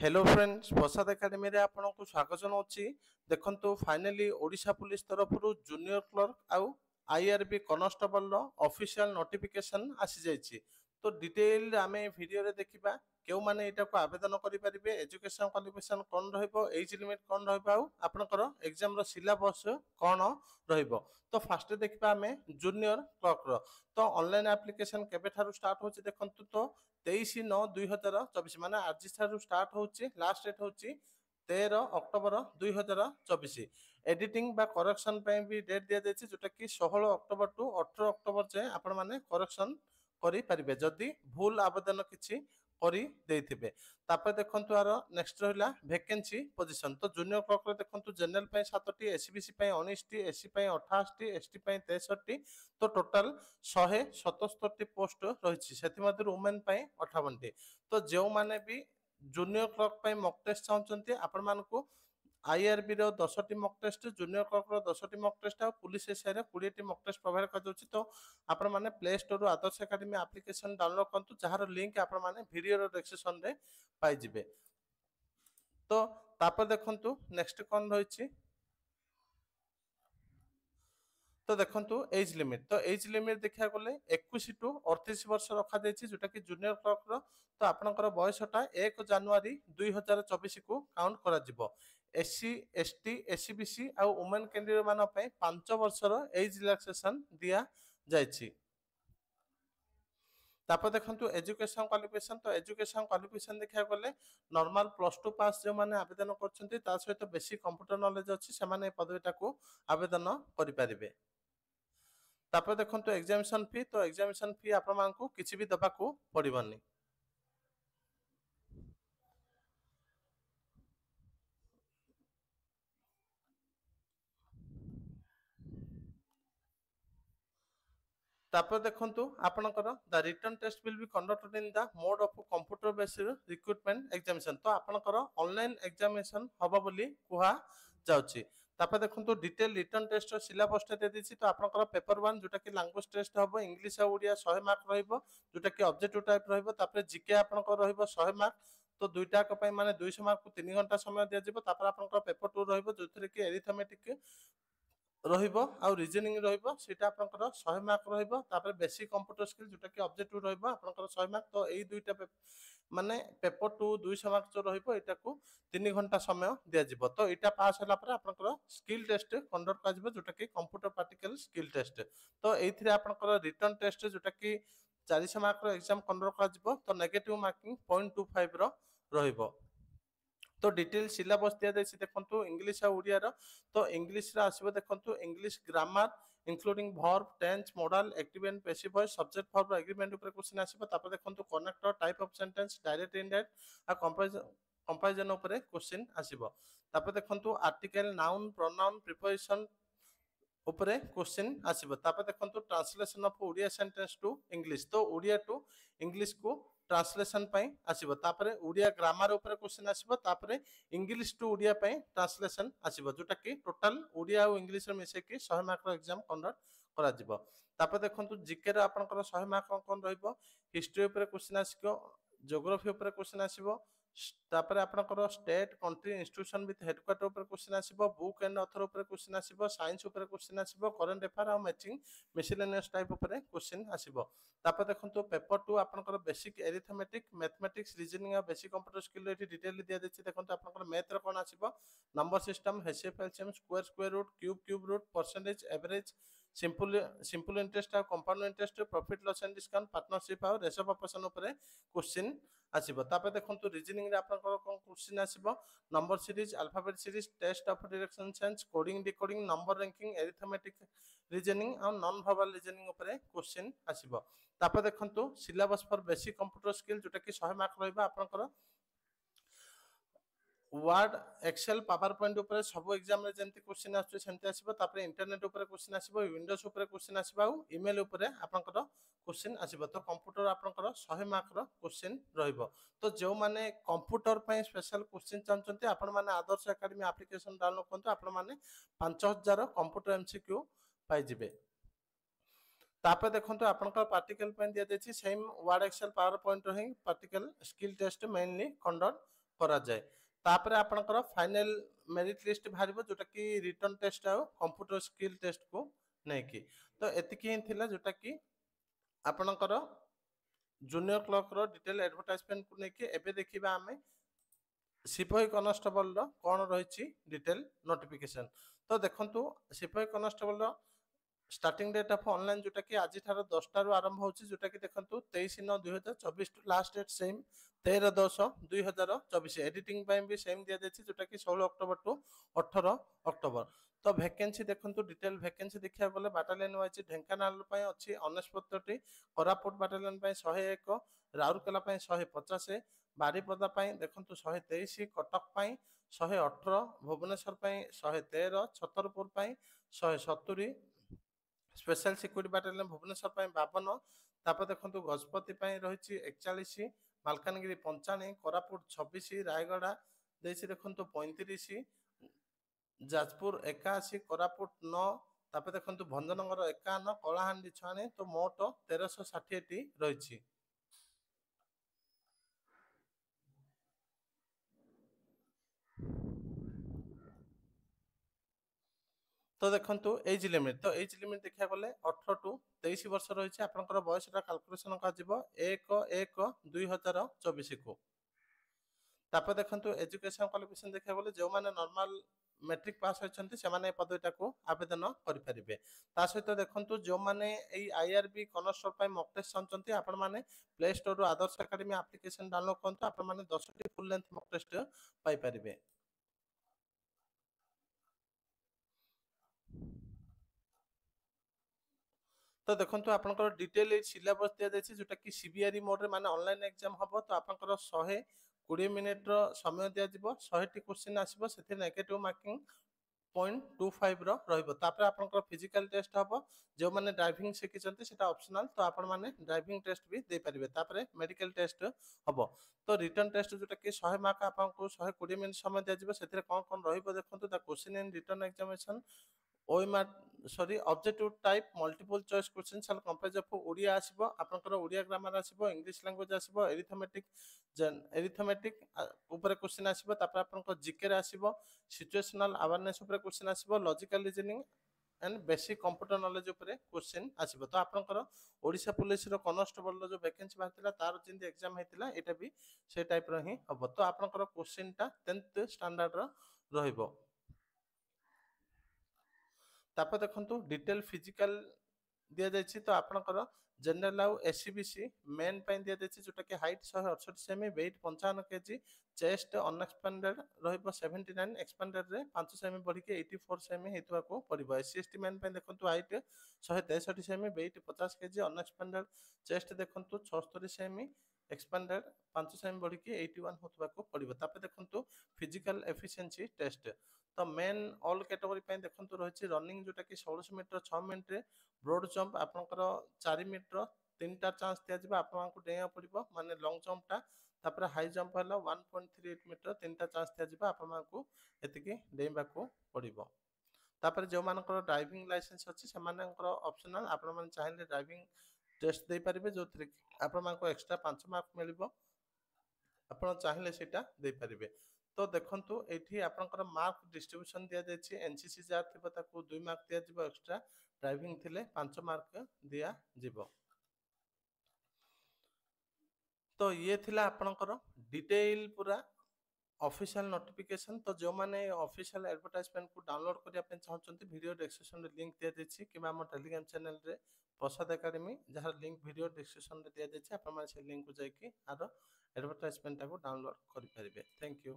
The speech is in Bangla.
ହ୍ୟାଲୋ ଫ୍ରେଣ୍ଡସ୍ ପ୍ରସାଦ ଏକାଡେମୀରେ ଆପଣଙ୍କୁ ସ୍ୱାଗତ ଜଣାଉଛି ଦେଖନ୍ତୁ ଫାଇନାଲି ଓଡ଼ିଶା ପୁଲିସ୍ ତରଫରୁ ଜୁନିୟର କ୍ଲର୍କ ଆଉ ଆଇଆର୍ବି କନଷ୍ଟେବଲର ଅଫିସିଆଲ ନୋଟିଫିକେସନ୍ ଆସିଯାଇଛି ତ ଡିଟେଲ ଆମେ ଭିଡ଼ିଓରେ ଦେଖିବା କେଉଁମାନେ ଏଇଟାକୁ ଆବେଦନ କରିପାରିବେ ଏଜୁକେସନ୍ କ୍ୱାଲିଫିକେସନ୍ କ'ଣ ରହିବ ଏଜ୍ ଲିମିଟ୍ କ'ଣ ରହିବ ଆଉ ଆପଣଙ୍କର ଏକ୍ଜାମ୍ର ସିଲାବସ୍ କ'ଣ ରହିବ ତ ଫାର୍ଷ୍ଟ ଦେଖିବା ଆମେ ଜୁନିୟର କ୍ଲର୍କର ତ ଅନଲାଇନ୍ ଆପ୍ଲିକେସନ୍ କେବେଠାରୁ ଷ୍ଟାର୍ଟ ହେଉଛି ଦେଖନ୍ତୁ ତ তেইশ নଅ ଦୁଇ ହଜାର ଚବିଶ ମାନେ ଆଜି ଠାରୁ ଷ୍ଟାର୍ଟ ହେଉଛି ଲାଷ୍ଟ ଡେଟ୍ ହେଉଛି ତେର ଅକ୍ଟୋବର ଦୁଇ ହଜାର ଚବିଶ ଏଡିଟିଂ ବା କରେକ୍ସନ୍ ପାଇଁ ବି ଡେଟ୍ ଦିଆଯାଇଛି ଯେଉଁଟାକି ଷୋହଳ ଅକ୍ଟୋବର ଟୁ ଅଠର ଅକ୍ଟୋବର ଯାଏଁ ଆପଣମାନେ କରେକ୍ସନ୍ କରିପାରିବେ ଯଦି ଭୁଲ ଆବେଦନ କିଛି କରିଦେଇଥିବେ ତାପରେ ଦେଖନ୍ତୁ ଆର ନେକ୍ସଟ ରହିଲା ଭେକେନ୍ସି ପୋଜିସନ୍ ତ ଜୁନିୟର କ୍ଲର୍କରେ ଦେଖନ୍ତୁ ଜେନେରାଲ ପାଇଁ ସାତଟି ଏସ୍ସିବିସି ପାଇଁ ଉଣେଇଶଟି ଏସ୍ସି ପାଇଁ ଅଠାଅଶଟି ଏସ୍ଟି ପାଇଁ ତେଷଠି ତ ଟୋଟାଲ ଶହେ ସତସ୍ତରଟି ପୋଷ୍ଟ ରହିଛି ସେଥିମଧ୍ୟରୁ ଓମେନ୍ ପାଇଁ ଅଠାବନଟି ତ ଯେଉଁମାନେ ବି ଜୁନିୟର କ୍ଲର୍କ ପାଇଁ ମକ୍ ଟେଷ୍ଟ ଚାହୁଁଛନ୍ତି ଆପଣମାନଙ୍କୁ আইআরবির দশটি মକ୍ ଟେଷ୍ଟ ଜୁନିୟର କ୍ଲର୍କର ଦଶଟି ମକ୍ ଟେଷ୍ଟ ଆଉ ପୁଲିସ ଏସିଆରେ କୋଡ଼ିଏଟି ମକ୍ ଟେଷ୍ଟ ପ୍ରୋଭାଇଡ଼ କରାଯାଉଛି ତ ଆପଣମାନେ ପ୍ଲେ ଷ୍ଟୋରରୁ ଆଦର୍ଶ ଏକାଡେମୀ ଆପ୍ଲିକେସନ ଡାଉନଲୋଡ୍ କରନ୍ତୁ ଯାହାର ଲିଙ୍କ ଆପଣମାନେ ଭିଡ଼ିଓର ଡେସ୍କ୍ରିପସନରେ ପାଇଯିବେ ତ ତାପରେ ଦେଖନ୍ତୁ ନେକ୍ସଟ କ'ଣ ରହିଛି তো দেখন্তু এজ লিমিট তো এজ লিমিট দেখা গলে একুশ টু অড়তিশ বর্ষ রখা যাই যেটা কি জুনিয়র ক্লর্কর তো আপনার বয়সটা এক জানুয়ারি দুই হাজার চবিশ কু কাউন্ট করা এসসি এসটি এসসিবিসি ଆଉ ଓମେନ୍ କ୍ୟାଣ୍ଡିଡେଟ୍ ମାନଙ୍କ ପାଇଁ ପାଞ୍ଚ ବର୍ଷର ଏଜ୍ ରିଲାକ୍ସେସନ୍ ଦିଆଯାଇଛି ତାପରେ ଦେଖନ୍ତୁ ଏଜୁକେସନ୍ କ୍ୱାଲିଫିକେସନ୍ ତ ଏଜୁକେସନ୍ କ୍ୱାଲିଫିକେସନ୍ ଦେଖିବାକୁ ଗଲେ ନର୍ମାଲ ପ୍ଲସ୍ ଟୁ ପାସ୍ ଯେଉଁମାନେ ଆବେଦନ କରୁଛନ୍ତି ତା ସହିତ ବେଶୀ କମ୍ପ୍ୟୁଟର ନଲେଜ୍ ଅଛି ସେମାନେ ଏ ପଦବୀଟାକୁ ଆବେଦନ କରିପାରିବେ ତାପରେ ଦେଖନ୍ତୁ ଏକ୍ଜାମିନେସନ୍ ଫି ତ ଏକ୍ଜାମିନେସନ୍ ଫି ଆପଣମାନଙ୍କୁ କିଛି ବି ଦେବାକୁ ପଡ଼ିବନି তারপরে দেখুন আপনার the written test will be conducted in the mode of computer based recruitment examination তো আপনার অনলাইন এক্সামিনেসন হব বলে কুহা যাচ্ছে তারপরে দেখুন ডিটেল রিটর্ন টেস্ট সিলাবসটা দিয়ে দিচ্ছি তো আপনার পেপর ওয়ান যেটা কি ল্যাঙ্গুয়েজ টেস্ট হব ইংলিশ আর ওড়িয়া শহে মার্ক রহব যেটা কি অবজেক্টিভ টাইপ রহব তারপরে জিকে আপনার রহব শহে মার্ক তো দুইটাক মানে দুইশো মার্ক তিন ঘন্টা সময় দিয়ে যাব তারপরে আপনার পেপর টু রহব যে এরিথমেটিক ରହିବ ଆଉ ରିଜନିଂ ରହିବ ସେଇଟା ଆପଣଙ୍କର ଶହେ ମାର୍କ ରହିବ ତାପରେ ବେସିକ୍ କମ୍ପ୍ୟୁଟର ସ୍କିଲ୍ ଯୋଉଟାକି ଅବଜେକ୍ଟିଭ୍ ରହିବ ଆପଣଙ୍କର ଶହେ ମାର୍କ ତ ଏଇ ଦୁଇଟା ମାନେ ପେପର ଟୁ ଦୁଇଶହ ମାର୍କ ଯୋଉ ରହିବ ଏଇଟାକୁ ତିନି ଘଣ୍ଟା ସମୟ ଦିଆଯିବ ତ ଏଇଟା ପାସ୍ ହେଲା ପରେ ଆପଣଙ୍କର ସ୍କିଲ୍ ଟେଷ୍ଟ କଣ୍ଡକ୍ଟ କରାଯିବ ଯୋଉଟାକି କମ୍ପ୍ୟୁଟର ପାର୍ଟିକାଲ ସ୍କିଲ୍ ଟେଷ୍ଟ ତ ଏଇଥିରେ ଆପଣଙ୍କର ରିଟର୍ନ ଟେଷ୍ଟ ଯୋଉଟାକି ଚାରିଶହ ମାର୍କର ଏକ୍ଜାମ୍ କଣ୍ଡକ୍ଟ କରାଯିବ ତ ନେଗେଟିଭ୍ ମାର୍କିଂ ପଏଣ୍ଟ ଟୁ ଫାଇଭ୍ର ରହିବ তো ডিটেল সিলাবস দিয়েছে দেখুন ইংলিশ আর ওড়িয়ার তো ইংলিশরে আসবে দেখুন English grammar including verb tense modal active and passive voice subject verb agreement উপরে কোশ্চিন আসবে তারপরে দেখুন connector type of sentence direct indirect আর কম্পারিজন কম্পারিজন উপরে কোশ্চিন আসব তারপরে দেখুন আর্টিকেল নাউন প্রনাউন প্রিপোজিশন উপরে কোশ্চিন আসব তারপরে দেখুন translation of Odia sentence to English তো ওড়িয়া টু ইংলিশ কু ট্রাসলেসন আসব তাপরে ওড়িয়া গ্রামার উপরে কোশ্চেন আসব তাপরে ইংলিশ টু ওড়িয়া পাই ট্রান্সলেসন আসব যেটা কি টোটাল ওড়িয়া ও ইংলিশ মিশাইকি শহে মার্কর এক্সাম কন্ডাক্ট করা যাব তাপরে দেখুন জিকে আপনার শহে মার্ক কন রহব হিস্ট্রি উপরে কোশ্চেন আসব জিওগ্রাফি উপরে কোশ্চেন আসব তাপরে আপনার state country institution with headquarter উপরে কোশ্চিন আসব বুক এন্ড অথর উপরে কোশ্চিন আসব সাইন্স উপরে কোশ্চিন আসব করেন্ট এফেয়ার আর ম্যাচিং মিসেলেনিয়াস টাইপ উপরে কোশ্চিন আসব তাপরে দেখুন পেপর টু আপনার বেসিক এরিথমেটিক ম্যাথমেটিক্স রিজনিং আর বেসিক কম্পুটর স্কিল এটি ডিটেল দিয়া দিয়েছি দেখুন আপনার ম্যাথর কোণ আসব নম্বর system হেসিএফ LCM square square root cube cube root percentage average simple simple interest और compound interest profit loss and discount partnership और रेसो ऑपरेशन ऊपर क्वेश्चन আসব তাপরে দেখুন রিজনিং আপনার কোন কোশ্চিন আসব নম্বর সিজ alphabet seize test of direction sense coding decoding number ranking arithmetic reasoning R non verbal reasoning উপরে কোশ্চিন আসব তাপরে দেখুন syllabus for basic computer skill যেটা কি শহে মার্ক রহব আপনার ওয়ার্ড এক্সেল পাওয়ার পয়েন্ট উপরে সব এক্সামে যেমনি কোশ্চিন আসছে সেমতি আসবে তাপরে ইন্টারনেট উপরে কোশ্চিন আসবে উইন্ডোজ উপরে কোশ্চিন আসবে আউ ইমেল উপরে আপনার কোশ্চিন আসব তো কম্পুটর আপনার শহে মার্কর কোশ্চিন রহব তো যে কম্পুটর পাই স্পেশাল কোশ্চিন চাহুচ্ছেন আপন মানে আদর্শ একাডেমি আপ্লিকেশন ডাউনলোড করতে আপন মানে পাঁচ হাজার কম্পুটর এমসিকিউ পাইযে তাপরে দেখুন আপনার পার্টিকাল দিয়েছে সেম ওয়ার্ড এক্সেল পাওয়ার পয়েন্ট হি practical skill test mainly conduct করা যায় তাপরে আপনার ফাইনাল মেরিট লিস্ট বাহার যেটা কি রিটর্ন টেস্ট আউ কম্পুটর স্কিল টেস্ট কু ନେଇକି ତ ଏତିକି ହିଁ ଥିଲା ଯେଉଁଟାକି ଆପଣଙ୍କର ଜୁନିୟର କ୍ଲର୍କର ଡିଟେଲ ଆଡ଼ଭର୍ଟାଇଜମେଣ୍ଟକୁ ନେଇକି ଏବେ ଦେଖିବା ଆମେ ସିପାହୀ କନଷ୍ଟେବଲର କ'ଣ ରହିଛି ଡିଟେଲ ନୋଟିଫିକେସନ୍ ତ ଦେଖନ୍ତୁ ସିପାହୀ କନଷ୍ଟେବଲର ଷ୍ଟାର୍ଟିଂ ଡେଟ୍ ଅଫ୍ ଅନଲାଇନ୍ ଯୋଉଟାକି ଆଜିଠାରୁ ଦଶଟାରୁ ଆରମ୍ଭ ହେଉଛି ଯୋଉଟାକି ଦେଖନ୍ତୁ ତେଇଶ ନଅ ଦୁଇ ହଜାର ଚବିଶ ଟୁ ଲାଷ୍ଟ ଡେଟ୍ ସେମ୍ ତେର ଦଶ ଦୁଇ ହଜାର ଚବିଶ ଏଡିଟିଂ ପାଇଁ ବି ସେମ୍ ଦିଆଯାଇଛି ଯୋଉଟାକି ଷୋହଳ ଅକ୍ଟୋବର ଟୁ ଅଠର ଅକ୍ଟୋବର ତ ଭ୍ୟାକେନ୍ସି ଦେଖନ୍ତୁ ଡିଟେଲ ଭ୍ୟାକେନ୍ସି ଦେଖିବାକୁ ଗଲେ ବାଟାଲିୟନ ୱାଇଜ୍ ଢେଙ୍କାନାଳ ପାଇଁ ଅଛି ଅନେଶପତଟି କୋରାପୁଟ ବାଟାଲିୟନ ପାଇଁ ଶହେ ଏକ ରାଉରକେଲା ପାଇଁ ଶହେ ପଚାଶ ବାରିପଦା ପାଇଁ ଦେଖନ୍ତୁ ଶହେ ତେଇଶ କଟକ ପାଇଁ ଶହେ ଅଠର ଭୁବନେଶ୍ୱର ପାଇଁ ଶହେ ତେର ଛତରପୁର ପାଇଁ ଶହେ ସତୁରି ସ୍ପେଶାଲ ସିକ୍ୟୁରିଟି ବାଟାଲିୟନ ଭୁବନେଶ୍ୱର ପାଇଁ ବାବନ ତାପରେ ଦେଖନ୍ତୁ ଗଜପତି ପାଇଁ ରହିଛି ଏକଚାଳିଶ ମାଲକାନଗିରି ପଞ୍ଚାଣୀ କୋରାପୁଟ ଛବିଶ ରାୟଗଡ଼ା ଦେଇଛି ଦେଖନ୍ତୁ ପଇଁତିରିଶ ଯାଜପୁର ଏକାଅଶୀ କୋରାପୁଟ ନଅ ତାପରେ ଦେଖନ୍ତୁ ଭଞ୍ଜନଗର ଏକାବନ କଳାହାଣ୍ଡି ଛାଣେ ତ ମୋଟ ତେରଶହ ଷାଠିଏଟି ରହିଛି তো ଦେଖନ୍ତୁ ଏଜ୍ ଲିମିଟ୍ ତ ଏଜ୍ ଲିମିଟ୍ ଦେଖିବାକୁ ଗଲେ ଅଠର ଟୁ ତେଇଶ ବର୍ଷ ରହିଛି ଆପଣଙ୍କର ବୟସଟା କାଲକୁଲେସନ୍ କରାଯିବ ଏକ ଏକ ଦୁଇ ହଜାର ଚବିଶକୁ ତାପରେ ଦେଖନ୍ତୁ ଏଜୁକେସନ୍ କ୍ୱାଲିଫିକେସନ୍ ଦେଖିବାକୁ ଗଲେ ଯେଉଁମାନେ ନର୍ମାଲ ମ୍ୟାଟ୍ରିକ୍ ପାସ୍ ହୋଇଛନ୍ତି ସେମାନେ ଏ ପଦବୀଟାକୁ ଆବେଦନ କରିପାରିବେ ତା ସହିତ ଦେଖନ୍ତୁ ଯେଉଁମାନେ ଏଇ ଆଇଆର୍ବି କନଷ୍ଟେବଳ ପାଇଁ ମକ୍ ଟେଷ୍ଟ ଚାହୁଁଛନ୍ତି ଆପଣମାନେ ପ୍ଲେ ଷ୍ଟୋରରୁ ଆଦର୍ଶ ଏକାଡେମୀ ଆପ୍ଲିକେସନ୍ ଡାଉନଲୋଡ୍ କରନ୍ତୁ ଆପଣମାନେ ଦଶଟି ଫୁଲ୍ ଲେନ୍ଥ ମକ୍ ଟେଷ୍ଟ ପାଇପାରିବେ তো দেখন্তু আপনার ডিটেল এই সিলেবস দিয়েছে যেটা কি সিবিআরই মোডে মানে অনলাইন এক্সাম হব তো আপনার শহে কোড়িয়ে মিনিটর সময় দিয়াযিব শহেটি কোশ্চিন আসব সেটি নেগেটিভ মার্কিং পয়েন্ট টু ফাইভর রহব তাপরে আপনার ফিজিকাল টেস্ট হব যে ড্রাইভিং শিখিছেন সেটা অপসনাল তো আপন মানে ড্রাইভিং টেস্ট বি দেইপারে তাপরে মেডিকাল টেস্ট হব তো রিটর্ন টেস্ট যেটা কি শহে মার্ক আপনার শহে কোড়িয়ে মিনিট সময় দিয়াযিব সেটি কম কম রহব দেখুন তা কোশ্চিন ইন রিটর্ন এক্সামিনেসন ওଇ sorry objective type multiple choice question ସାର୍ କମ୍ପେଜ୍ ଅଫ୍ ଓଡ଼ିଆ ଆସିବ ଆପଣଙ୍କର ଓଡ଼ିଆ ଗ୍ରାମାର ଆସିବ ଇଂଲିଶ ଲାଙ୍ଗୁଏଜ୍ ଆସିବ ଏରିଥମେଟିକ୍ ଏରିଥମେଟିକ୍ ଉପରେ କ୍ୱେଶ୍ଚିନ୍ ଆସିବ ତାପରେ ଆପଣଙ୍କ ଜିକେରେ ଆସିବ ସିଚୁଏସନାଲ୍ ଆୱାରନେସ୍ ଉପରେ କ୍ୱେଶ୍ଚିନ୍ ଆସିବ logical reasoning and basic computer knowledge ଉପରେ କ୍ୱେଶ୍ଚିନ୍ ଆସିବ ତ ଆପଣଙ୍କର ଓଡ଼ିଶା ପୋଲିସର କନଷ୍ଟେବଲ୍ର ଯେଉଁ ଭେକେନ୍ସି ବାହାରିଥିଲା ତାର ଯେମିତି ଏକ୍ଜାମ୍ ହେଇଥିଲା ଏଇଟା ବି ସେ ଟାଇପ୍ର ହିଁ ହେବ ତ ଆପଣଙ୍କର କ୍ୱେଶ୍ଚିନ୍ଟା ଟେନ୍ଥ ଷ୍ଟାଣ୍ଡାର୍ଡ଼ର ରହିବ তারপরে দেখন্তু ডিটেল ফিজিক্যাল দিয়েছি তো আপনার জেনারেল আউ এসিবিসি মেন পাই দিয়েছি যেটাকি হাইট শহে অড়ষঠি সেমি ওয়েট পঞ্চান্ন কেজি চেস্ট অনএক্সপান্ডেড রহব সেভেন্টি নাইন এক্সপান্ডেড্রে পাঁচ সেমি বড়িকি এইটি ফোর সেমি হওয়াকে পড়ব এসসি এসটি মেন পাই দেখুন হাইট শহে তেষট্টি সেমি ওয়েট পচাশ কেজি অনএক্সপান্ডেড চেস্ট দেখুন ছস্তরি সেমি এক্সপান্ডেড পাঁচ সেমি বড়িকি এইটি ওয়ান হওয়াকে পড়ব তাপরে দেখুন ফিজিক্যাল এফিসিয়েন্সি টেস্ট ତ ମେନ୍ ଅଲ୍ କାଟେଗୋରୀ ପାଇଁ ଦେଖନ୍ତୁ ରହିଛି ରନିଂ ଯେଉଁଟାକି ଷୋଳଶହ ମିଟର ଛଅ ମିନିଟ୍ରେ ବ୍ରୋଡ୍ ଜମ୍ପ ଆପଣଙ୍କର ଚାରି ମିଟର ତିନିଟା ଚାନ୍ସ ଦିଆଯିବ ଆପଣଙ୍କୁ ଡେଇଁବାକୁ ପଡ଼ିବ ମାନେ ଲଙ୍ଗ୍ ଜମ୍ପଟା ତାପରେ ହାଇ ଜମ୍ପ ହେଲା one point three eight metre ତିନିଟା ଚାନ୍ସ ଦିଆଯିବ ଆପଣମାନଙ୍କୁ ଏତିକି ଡେଇଁବାକୁ ପଡ଼ିବ ତାପରେ ଯେଉଁମାନଙ୍କର ଡ୍ରାଇଭିଂ ଲାଇସେନ୍ସ ଅଛି ସେମାନଙ୍କର ଅପସନାଲ ଆପଣମାନେ ଚାହିଁଲେ ଡ୍ରାଇଭିଂ ଟେଷ୍ଟ ଦେଇପାରିବେ ଯେଉଁଥିରେ କି ଆପଣମାନଙ୍କୁ ଏକ୍ସଟ୍ରା ପାଞ୍ଚ ମାର୍କ ମିଳିବ ଆପଣ ଚାହିଁଲେ ସେଇଟା ଦେଇପାରିବେ তো দেখন্তু এটি আপনার মার্ক ডিস্ট্রিবিউশন দিয়া যাইছি এনসিসি যা থিবা তাকু 2 মার্ক দিয়া যাব এক্সট্রা ড্রাইভিং থিলে 5 মার্ক দিয়া যাব তো ইয়ে থিলা আপনার ডিটেইল পুরা অফিসিয়াল নোটিফিকেশন তো যে অফিসিয়াল আডভর্টাইজমেন্ট কু ডাউনলোড করিয়া পাই চাহুচন্তি ভিডিও ডেসক্রিপশন রে লিংক দিয়া যাইছি কিমা আমার টেলিগ্রাম চ্যানেল রে প্রসাদ একাডেমি যার লিংক ভিডিও ডেসক্রিপশন রে দিয়া যাইছি আপনারা সেই লিংক কু যাইকি আর আডভর্টাইজমেন্ট টাকু ডাউনলোড করি পারিবে থ্যাংক ইউ